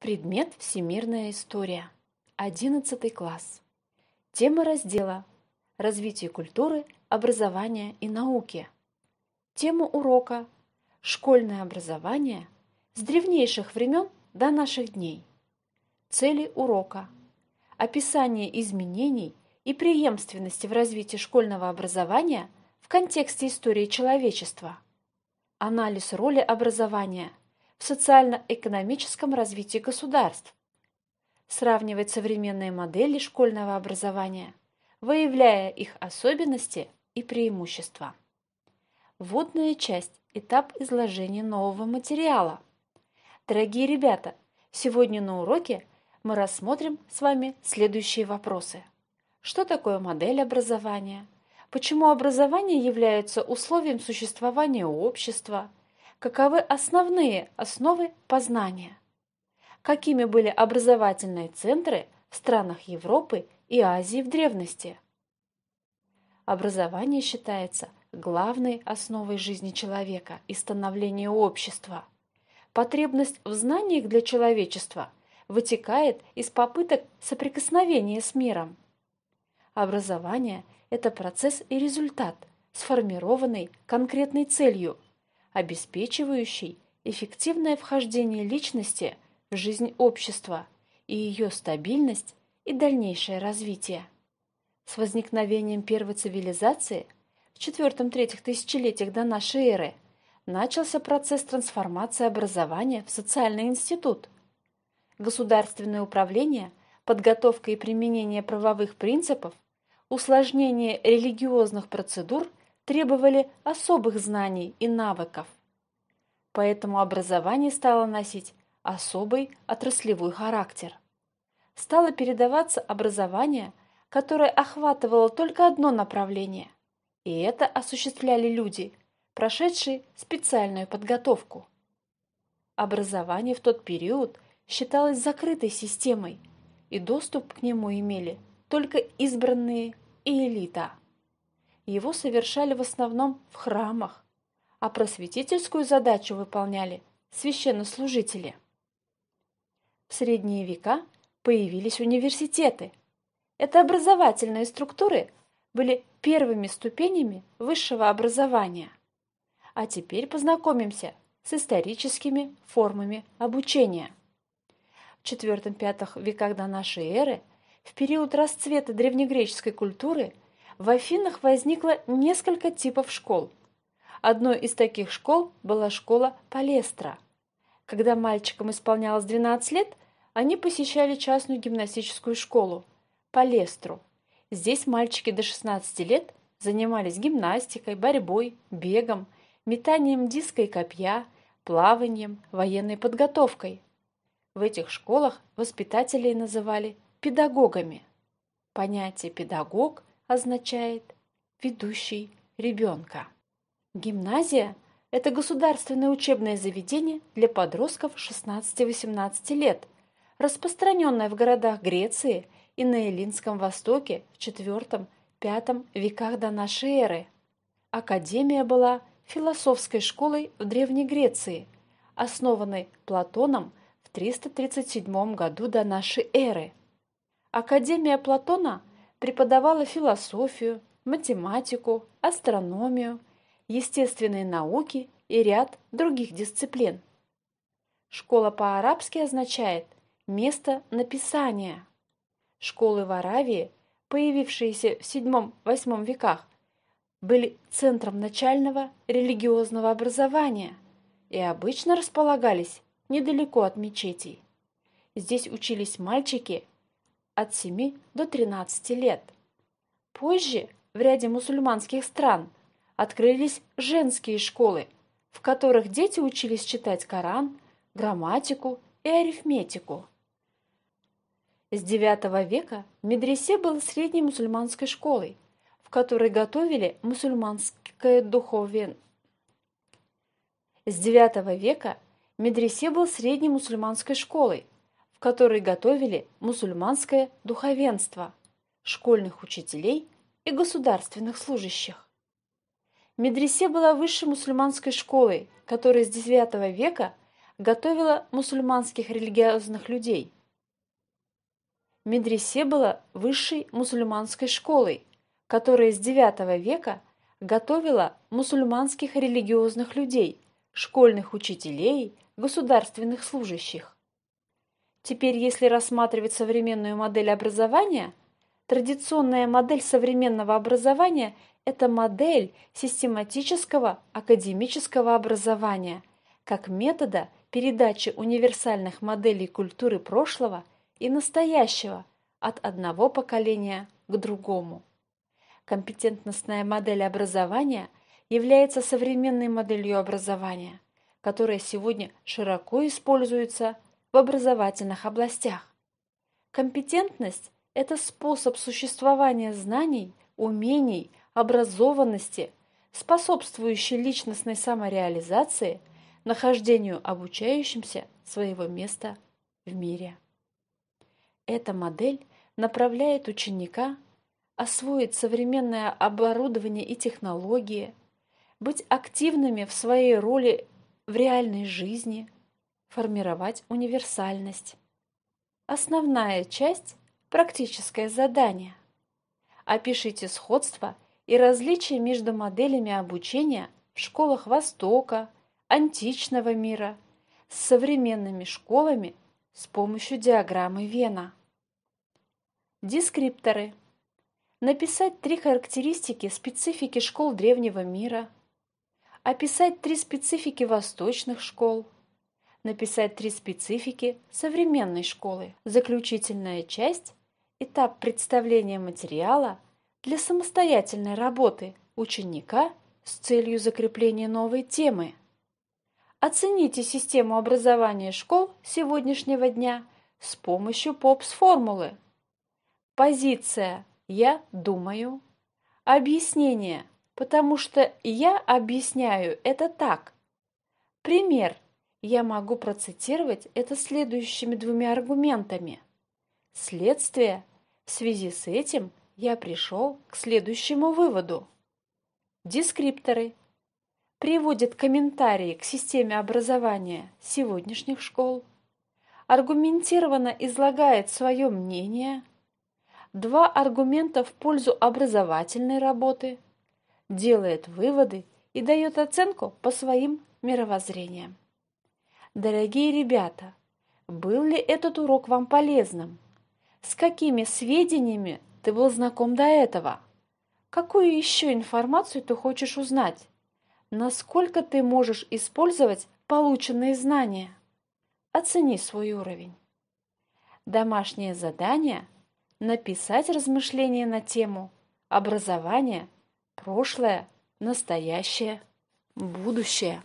Предмет «Всемирная история». 11 класс. Тема раздела «Развитие культуры, образования и науки». Тема урока «Школьное образование с древнейших времен до наших дней». Цели урока – описание изменений и преемственности в развитии школьного образования в контексте истории человечества, анализ роли образования – в социально-экономическом развитии государств. Сравнивать современные модели школьного образования, выявляя их особенности и преимущества. Вводная часть – этап изложения нового материала. Дорогие ребята, сегодня на уроке мы рассмотрим с вами следующие вопросы. Что такое модель образования? Почему образование является условием существования общества – каковы основные основы познания, какими были образовательные центры в странах Европы и Азии в древности. Образование считается главной основой жизни человека и становления общества. Потребность в знаниях для человечества вытекает из попыток соприкосновения с миром. Образование – это процесс и результат, сформированный конкретной целью – обеспечивающий эффективное вхождение личности в жизнь общества и ее стабильность и дальнейшее развитие. С возникновением первой цивилизации в четвертом-третьих тысячелетиях до нашей эры начался процесс трансформации образования в социальный институт. Государственное управление, подготовка и применение правовых принципов, усложнение религиозных процедур – требовали особых знаний и навыков. Поэтому образование стало носить особый отраслевой характер. Стало передаваться образование, которое охватывало только одно направление, и это осуществляли люди, прошедшие специальную подготовку. Образование в тот период считалось закрытой системой, и доступ к нему имели только избранные и элита его совершали в основном в храмах, а просветительскую задачу выполняли священнослужители. В средние века появились университеты. Это образовательные структуры были первыми ступенями высшего образования. А теперь познакомимся с историческими формами обучения. В IV-V веках до нашей эры, в период расцвета древнегреческой культуры – в Афинах возникло несколько типов школ. Одной из таких школ была школа Палестра. Когда мальчикам исполнялось 12 лет, они посещали частную гимнастическую школу – Палестру. Здесь мальчики до 16 лет занимались гимнастикой, борьбой, бегом, метанием диска и копья, плаванием, военной подготовкой. В этих школах воспитателей называли педагогами. Понятие «педагог» – означает «ведущий ребенка». Гимназия – это государственное учебное заведение для подростков 16-18 лет, распространенное в городах Греции и на Эллинском Востоке в IV-V веках до нашей эры. Академия была философской школой в Древней Греции, основанной Платоном в 337 году до нашей эры. Академия Платона преподавала философию, математику, астрономию, естественные науки и ряд других дисциплин. Школа по-арабски означает «место написания». Школы в Аравии, появившиеся в VII-VIII веках, были центром начального религиозного образования и обычно располагались недалеко от мечетей. Здесь учились мальчики, от 7 до 13 лет. Позже в ряде мусульманских стран открылись женские школы, в которых дети учились читать Коран, грамматику и арифметику. С IX века медресе было средней мусульманской школой, в которой готовили мусульманское духовен. С IX века медресе был средней мусульманской школой, который готовили мусульманское духовенство, школьных учителей и государственных служащих. Медресе была высшей мусульманской школой, которая с IX века готовила мусульманских религиозных людей. Медресе была высшей мусульманской школой, которая с IX века готовила мусульманских религиозных людей, школьных учителей, государственных служащих. Теперь, если рассматривать современную модель образования, традиционная модель современного образования – это модель систематического академического образования, как метода передачи универсальных моделей культуры прошлого и настоящего от одного поколения к другому. Компетентностная модель образования является современной моделью образования, которая сегодня широко используется – в образовательных областях. Компетентность – это способ существования знаний, умений, образованности, способствующий личностной самореализации, нахождению обучающимся своего места в мире. Эта модель направляет ученика освоить современное оборудование и технологии, быть активными в своей роли в реальной жизни – формировать универсальность. Основная часть – практическое задание. Опишите сходства и различия между моделями обучения в школах Востока, античного мира, с современными школами с помощью диаграммы Вена. Дескрипторы. Написать три характеристики специфики школ древнего мира. Описать три специфики восточных школ – написать три специфики современной школы. Заключительная часть – этап представления материала для самостоятельной работы ученика с целью закрепления новой темы. Оцените систему образования школ сегодняшнего дня с помощью ПОПС-формулы. Позиция «Я думаю». Объяснение «Потому что я объясняю это так». Пример – я могу процитировать это следующими двумя аргументами. Следствие. В связи с этим я пришел к следующему выводу. Дескрипторы приводят комментарии к системе образования сегодняшних школ, аргументированно излагает свое мнение, два аргумента в пользу образовательной работы, делает выводы и дает оценку по своим мировоззрениям. Дорогие ребята, был ли этот урок вам полезным? С какими сведениями ты был знаком до этого? Какую еще информацию ты хочешь узнать? Насколько ты можешь использовать полученные знания? Оцени свой уровень. Домашнее задание – написать размышления на тему образование, прошлое, настоящее, будущее.